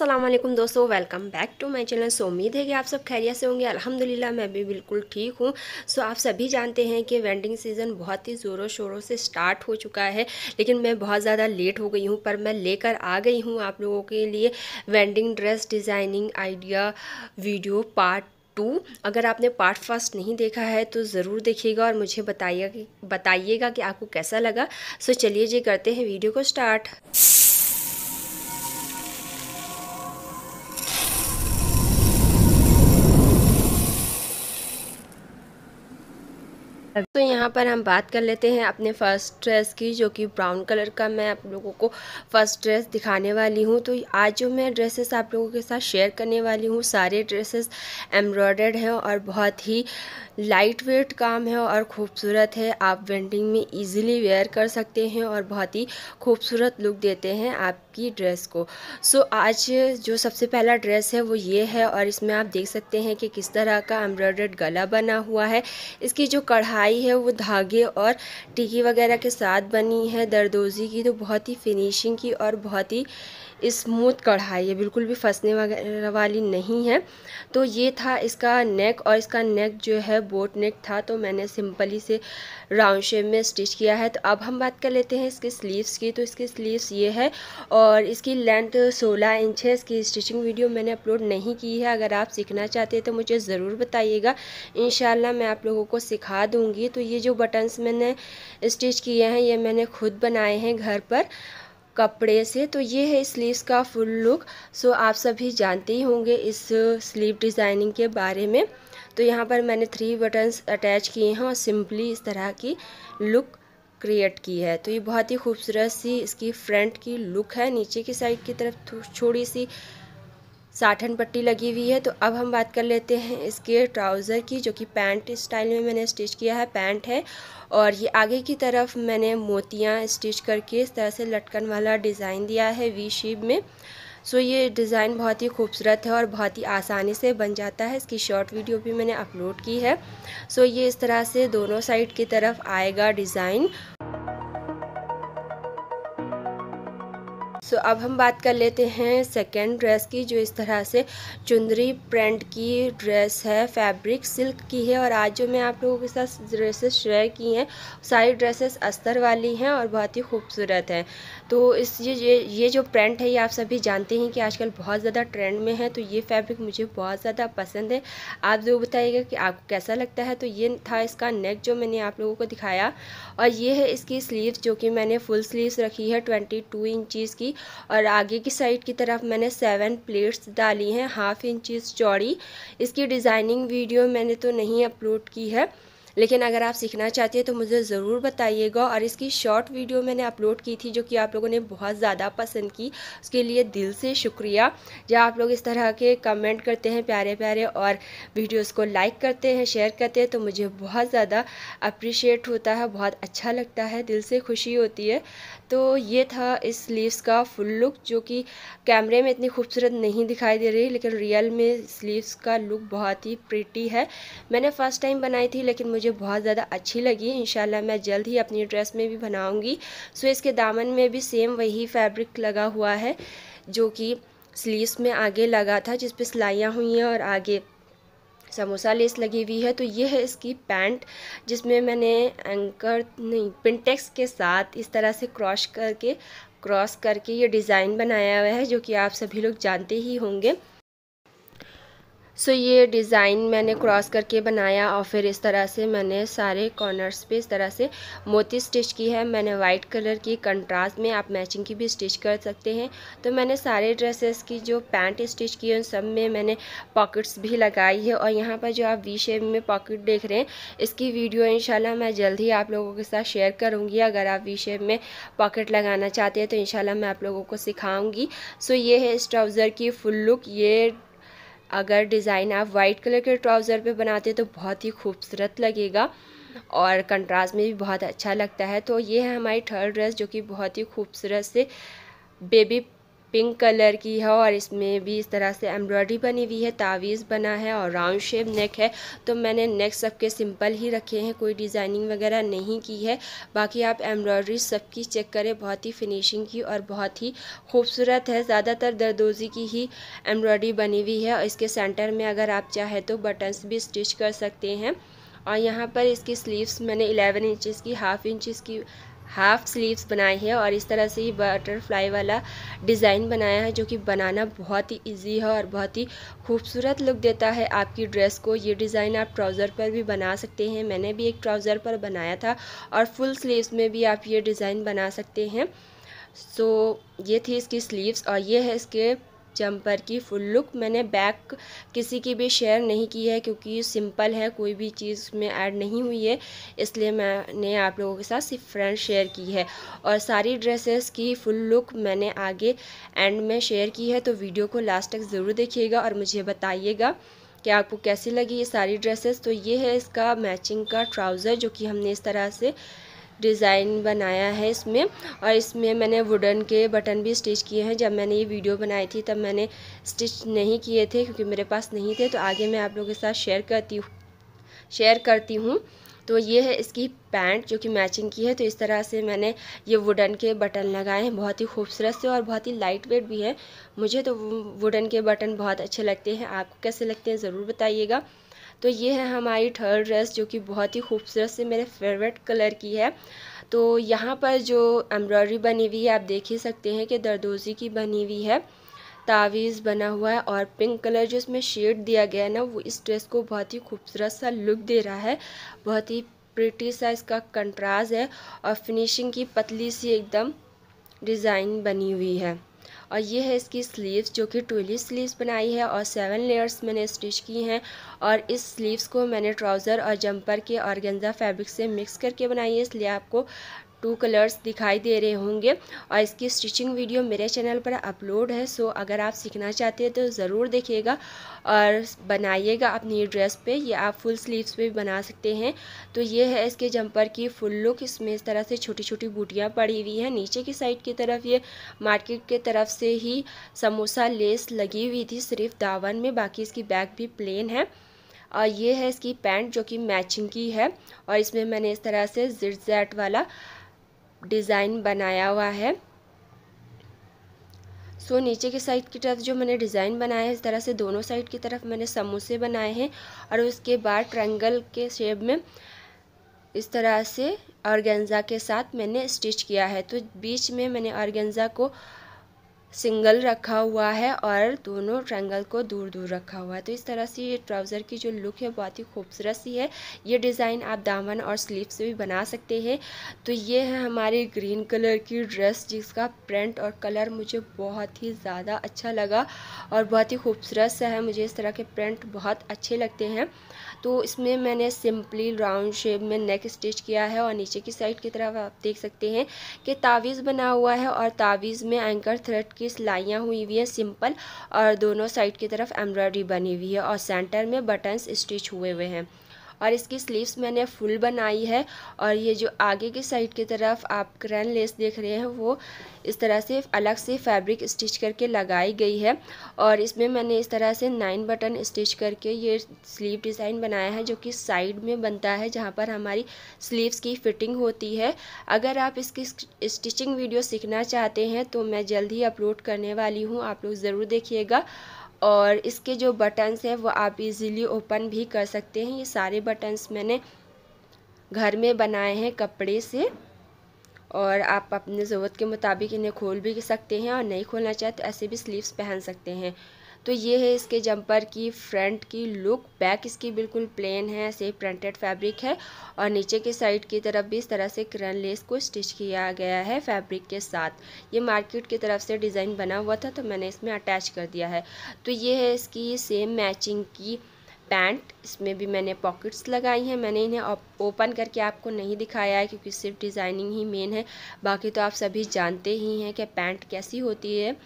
असलम दोस्तों welcome back to my channel so उम्मीद है कि आप सब खैरियत से होंगे अल्हम्दुलिल्लाह मैं भी बिल्कुल ठीक हूँ सो आप सभी जानते हैं कि वेंडिंग सीज़न बहुत ही ज़ोरों शोरों से स्टार्ट हो चुका है लेकिन मैं बहुत ज़्यादा लेट हो गई हूँ पर मैं लेकर आ गई हूँ आप लोगों के लिए wedding dress designing idea video part two अगर आपने पार्ट फर्स्ट नहीं देखा है तो ज़रूर देखिएगा और मुझे बताइएगा बताइएगा कि आपको कैसा लगा सो चलिए जी करते हैं वीडियो को स्टार्ट तो यहाँ पर हम बात कर लेते हैं अपने फर्स्ट ड्रेस की जो कि ब्राउन कलर का मैं आप लोगों को फर्स्ट ड्रेस दिखाने वाली हूँ तो आज जो मैं ड्रेसेस आप लोगों के साथ शेयर करने वाली हूँ सारे ड्रेसेस एम्ब्रॉयडर्ड हैं और बहुत ही लाइट वेट काम है और ख़ूबसूरत है आप वेंडिंग में ईजिली वेयर कर सकते हैं और बहुत ही खूबसूरत लुक देते हैं आपकी ड्रेस को सो so, आज जो सबसे पहला ड्रेस है वो ये है और इसमें आप देख सकते हैं कि किस तरह का एम्ब्रॉयडर्ड गला बना हुआ है इसकी जो कढ़ाई कढ़ाई है वो धागे और टिकी वगैरह के साथ बनी है दरदोजी की तो बहुत ही फिनिशिंग की और बहुत ही स्मूथ कढ़ाई है बिल्कुल भी फंसने वगैरह वाली नहीं है तो ये था इसका नेक और इसका नेक जो है बोट नेक था तो मैंने सिंपली से राउंड शेप में स्टिच किया है तो अब हम बात कर लेते हैं इसके स्लीव्स की तो इसकी स्लीव्स ये है और इसकी लेंथ सोलह इंच है इसकी स्टिचिंग वीडियो मैंने अपलोड नहीं की है अगर आप सीखना चाहते हैं तो मुझे ज़रूर बताइएगा इन मैं आप लोगों को सिखा दूँगी तो ये जो बटन्स मैंने स्टिच किए हैं ये मैंने खुद बनाए हैं घर पर कपड़े से तो ये है स्लीव्स का फुल लुक सो आप सभी जानते ही होंगे इस स्लीव डिज़ाइनिंग के बारे में तो यहाँ पर मैंने थ्री बटन्स अटैच किए हैं और सिंपली इस तरह की लुक क्रिएट की है तो ये बहुत ही खूबसूरत सी इसकी फ्रंट की लुक है नीचे की साइड की तरफ थोड़ी सी साठन पट्टी लगी हुई है तो अब हम बात कर लेते हैं इसके ट्राउज़र की जो कि पैंट स्टाइल में मैंने स्टिच किया है पैंट है और ये आगे की तरफ मैंने मोतियाँ स्टिच करके इस तरह से लटकन वाला डिज़ाइन दिया है वी शेप में सो ये डिज़ाइन बहुत ही खूबसूरत है और बहुत ही आसानी से बन जाता है इसकी शॉर्ट वीडियो भी मैंने अपलोड की है सो ये इस तरह से दोनों साइड की तरफ आएगा डिज़ाइन सो अब हम बात कर लेते हैं सेकेंड ड्रेस की जो इस तरह से चुंदरी प्रिंट की ड्रेस है फैब्रिक सिल्क की है और आज जो मैं आप लोगों के साथ ड्रेसेस शेयर की हैं सारी ड्रेसेस अस्तर वाली हैं और बहुत ही खूबसूरत हैं तो इस ये ये जो प्रिंट है ये आप सभी जानते हैं कि आजकल बहुत ज़्यादा ट्रेंड में है तो ये फैब्रिक मुझे बहुत ज़्यादा पसंद है आप जो बताइएगा कि आपको कैसा लगता है तो ये था इसका नेक जो मैंने आप लोगों को दिखाया और ये है इसकी स्लीव जो कि मैंने फुल स्लीव्स रखी है ट्वेंटी टू इंचज़ की और आगे की साइड की तरफ मैंने सेवन प्लेट्स डाली हैं हाफ़ इंचज़ चौड़ी इसकी डिज़ाइनिंग वीडियो मैंने तो नहीं अपलोड की है लेकिन अगर आप सीखना चाहते हैं तो मुझे ज़रूर बताइएगा और इसकी शॉर्ट वीडियो मैंने अपलोड की थी जो कि आप लोगों ने बहुत ज़्यादा पसंद की उसके लिए दिल से शुक्रिया जब आप लोग इस तरह के कमेंट करते हैं प्यारे प्यारे और वीडियोस को लाइक करते हैं शेयर करते हैं तो मुझे बहुत ज़्यादा अप्रिशिएट होता है बहुत अच्छा लगता है दिल से खुशी होती है तो ये था इस स्लीव्स का फुल लुक जो कि कैमरे में इतनी खूबसूरत नहीं दिखाई दे रही लेकिन रियल में स्लीव्स का लुक बहुत ही प्रिटी है मैंने फ़र्स्ट टाइम बनाई थी लेकिन मुझे बहुत ज़्यादा अच्छी लगी इन मैं जल्द ही अपनी ड्रेस में भी बनाऊँगी सो इसके दामन में भी सेम वही फैब्रिक लगा हुआ है जो कि स्लीव्स में आगे लगा था जिसपे सिलाइयाँ हुई हैं और आगे समोसा लेस लगी हुई है तो ये है इसकी पैंट जिसमें मैंने एंकर नहीं पिंटेक्स के साथ इस तरह से क्रॉश करके क्रॉस करके ये डिज़ाइन बनाया हुआ है जो कि आप सभी लोग जानते ही होंगे सो ये डिज़ाइन मैंने क्रॉस करके बनाया और फिर इस तरह से मैंने सारे कॉर्नर्स पे इस तरह से मोती स्टिच की है मैंने वाइट कलर की कंट्रास्ट में आप मैचिंग की भी स्टिच कर सकते हैं तो मैंने सारे ड्रेसेस की जो पैंट स्टिच की है उन सब में मैंने पॉकेट्स भी लगाई है और यहाँ पर जो आप वी शेप में पॉकेट देख रहे हैं इसकी वीडियो इन मैं जल्द ही आप लोगों के साथ शेयर करूँगी अगर आप वी शेप में पॉकेट लगाना चाहते हैं तो इन मैं आप लोगों को सिखाऊँगी सो ये है इस ट्राउज़र की फुल लुक ये अगर डिज़ाइन आप वाइट कलर के ट्राउज़र पे बनाते तो बहुत ही खूबसूरत लगेगा और कंट्रास्ट में भी बहुत अच्छा लगता है तो ये है हमारी थर्ड ड्रेस जो कि बहुत ही खूबसूरत से बेबी पिंक कलर की है और इसमें भी इस तरह से एम्ब्रॉयडरी बनी हुई है तावीज़ बना है और राउंड शेप नेक है तो मैंने नेक सबके सिंपल ही रखे हैं कोई डिज़ाइनिंग वगैरह नहीं की है बाकी आप एम्ब्रॉयडरी सबकी चेक करें बहुत ही फिनिशिंग की और बहुत ही खूबसूरत है ज़्यादातर दरदोजी की ही एम्ब्रॉयडरी बनी हुई है और इसके सेंटर में अगर आप चाहें तो बटन्स भी स्टिच कर सकते हैं और यहाँ पर इसकी स्लीव्स मैंने 11 इंचेस की हाफ़ इंचेस की हाफ स्लीव्स बनाई है और इस तरह से ही बटरफ्लाई वाला डिज़ाइन बनाया है जो कि बनाना बहुत ही इजी है और बहुत ही खूबसूरत लुक देता है आपकी ड्रेस को ये डिज़ाइन आप ट्राउज़र पर भी बना सकते हैं मैंने भी एक ट्राउज़र पर बनाया था और फुल स्लीव्स में भी आप ये डिज़ाइन बना सकते हैं सो so, ये थी इसकी स्लीव्स और ये है इसके जंपर की फुल लुक मैंने बैक किसी की भी शेयर नहीं की है क्योंकि सिंपल है कोई भी चीज़ में ऐड नहीं हुई है इसलिए मैंने आप लोगों के साथ सिर्फ फ्रंट शेयर की है और सारी ड्रेसेस की फुल लुक मैंने आगे एंड में शेयर की है तो वीडियो को लास्ट तक ज़रूर देखिएगा और मुझे बताइएगा कि आपको कैसी लगी ये सारी ड्रेसेस तो ये है इसका मैचिंग का ट्राउज़र जो कि हमने इस तरह से डिज़ाइन बनाया है इसमें और इसमें मैंने वुडन के बटन भी स्टिच किए हैं जब मैंने ये वीडियो बनाई थी तब मैंने स्टिच नहीं किए थे क्योंकि मेरे पास नहीं थे तो आगे मैं आप लोगों के साथ शेयर करती हूँ शेयर करती हूँ तो ये है इसकी पैंट जो कि मैचिंग की है तो इस तरह से मैंने ये वुडन के बटन लगाए हैं बहुत ही खूबसूरत से और बहुत ही लाइट वेट भी है मुझे तो वुडन के बटन बहुत अच्छे लगते हैं आपको कैसे लगते हैं ज़रूर बताइएगा तो ये है हमारी थर्ड ड्रेस जो कि बहुत ही खूबसूरत से मेरे फेवरेट कलर की है तो यहाँ पर जो एम्ब्रॉयडरी बनी हुई है आप देख ही सकते हैं कि दरदोजी की बनी हुई है तावीज़ बना हुआ है और पिंक कलर जो इसमें शेड दिया गया है ना वो इस ड्रेस को बहुत ही खूबसूरत सा लुक दे रहा है बहुत ही प्रिटी सा इसका कंट्रास्ट है और फिनिशिंग की पतली सी एकदम डिज़ाइन बनी हुई है और ये है इसकी स्लीव्स जो कि ट्वेली स्लीव्स बनाई है और सेवन लेयर्स मैंने स्टिच की हैं और इस स्लीव्स को मैंने ट्राउज़र और जंपर के और फैब्रिक से मिक्स करके बनाई है इसलिए आपको टू कलर्स दिखाई दे रहे होंगे और इसकी स्टिचिंग वीडियो मेरे चैनल पर अपलोड है सो अगर आप सीखना चाहते हैं तो ज़रूर देखिएगा और बनाइएगा अपनी ड्रेस पे ये आप फुल स्लीव्स पे भी बना सकते हैं तो ये है इसके जंपर की फुल लुक इसमें इस तरह से छोटी छोटी बूटियाँ पड़ी हुई हैं नीचे की साइड की तरफ ये मार्केट के तरफ से ही समोसा लेस लगी हुई थी सिर्फ दावन में बाकी इसकी बैक भी प्लेन है और ये है इसकी पैंट जो कि मैचिंग की है और इसमें मैंने इस तरह से जिट वाला डिज़ाइन बनाया हुआ है सो so, नीचे के साइड की तरफ जो मैंने डिज़ाइन बनाया है इस तरह से दोनों साइड की तरफ मैंने समोसे बनाए हैं और उसके बाद ट्रैंगल के शेप में इस तरह से ऑर्गेंजा के साथ मैंने स्टिच किया है तो बीच में मैंने ऑर्गेंजा को सिंगल रखा हुआ है और दोनों ट्रायंगल को दूर दूर रखा हुआ है तो इस तरह से ये ट्राउज़र की जो लुक है बहुत ही खूबसूरत सी है ये डिज़ाइन आप दामन और स्लीव से भी बना सकते हैं तो ये है हमारे ग्रीन कलर की ड्रेस जिसका प्रिंट और कलर मुझे बहुत ही ज़्यादा अच्छा लगा और बहुत ही खूबसूरत सा है मुझे इस तरह के प्रिंट बहुत अच्छे लगते हैं तो इसमें मैंने सिंपली राउंड शेप में नेक स्टिच किया है और नीचे की साइड की तरफ आप देख सकते हैं कि तावीज़ बना हुआ है और तावीज़ में एंकर थ्रेड की सिलाइयाँ हुई हुई है सिंपल और दोनों साइड की तरफ एम्ब्रॉयडरी बनी हुई है और सेंटर में बटन्स स्टिच हुए हुए हैं और इसकी स्लीव्स मैंने फुल बनाई है और ये जो आगे की साइड की तरफ आप क्रैन लेस देख रहे हैं वो इस तरह से अलग से फैब्रिक स्टिच करके लगाई गई है और इसमें मैंने इस तरह से नाइन बटन स्टिच करके ये स्लीव डिज़ाइन बनाया है जो कि साइड में बनता है जहाँ पर हमारी स्लीव्स की फिटिंग होती है अगर आप इसकी स्टिचिंग वीडियो सीखना चाहते हैं तो मैं जल्द ही अपलोड करने वाली हूँ आप लोग ज़रूर देखिएगा और इसके जो बटन्स हैं वो आप इजीली ओपन भी कर सकते हैं ये सारे बटन्स मैंने घर में बनाए हैं कपड़े से और आप अपने ज़रूरत के मुताबिक इन्हें खोल भी सकते हैं और नहीं खोलना चाहते तो ऐसे भी स्लीव्स पहन सकते हैं तो ये है इसके जंपर की फ्रंट की लुक बैक इसकी बिल्कुल प्लेन है ऐसे प्रिंटेड फैब्रिक है और नीचे के साइड की तरफ भी इस तरह से क्रन लेस को स्टिच किया गया है फैब्रिक के साथ ये मार्केट की तरफ से डिज़ाइन बना हुआ था तो मैंने इसमें अटैच कर दिया है तो ये है इसकी सेम मैचिंग की पैंट इसमें भी मैंने पॉकेट्स लगाई हैं मैंने इन्हें ओपन करके आपको नहीं दिखाया है क्योंकि सिर्फ डिज़ाइनिंग ही मेन है बाकी तो आप सभी जानते ही हैं कि पैंट कैसी होती है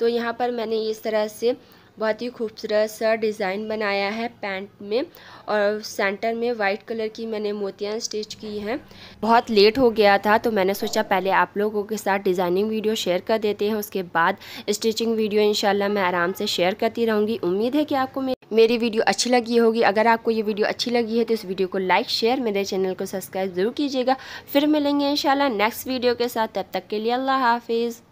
तो यहाँ पर मैंने इस तरह से बहुत ही खूबसूरत सा डिज़ाइन बनाया है पैंट में और सेंटर में वाइट कलर की मैंने मोतियाँ स्टिच की हैं बहुत लेट हो गया था तो मैंने सोचा पहले आप लोगों के साथ डिज़ाइनिंग वीडियो शेयर कर देते हैं उसके बाद स्टिचिंग वीडियो इन मैं आराम से शेयर करती रहूँगी उम्मीद है कि आपको मेरी वीडियो अच्छी लगी होगी अगर आपको ये वीडियो अच्छी लगी है तो इस वीडियो को लाइक शेयर मेरे चैनल को सब्सक्राइब ज़रूर कीजिएगा फिर मिलेंगे इन नेक्स्ट वीडियो के साथ तब तक के लिए अल्लाह हाफिज़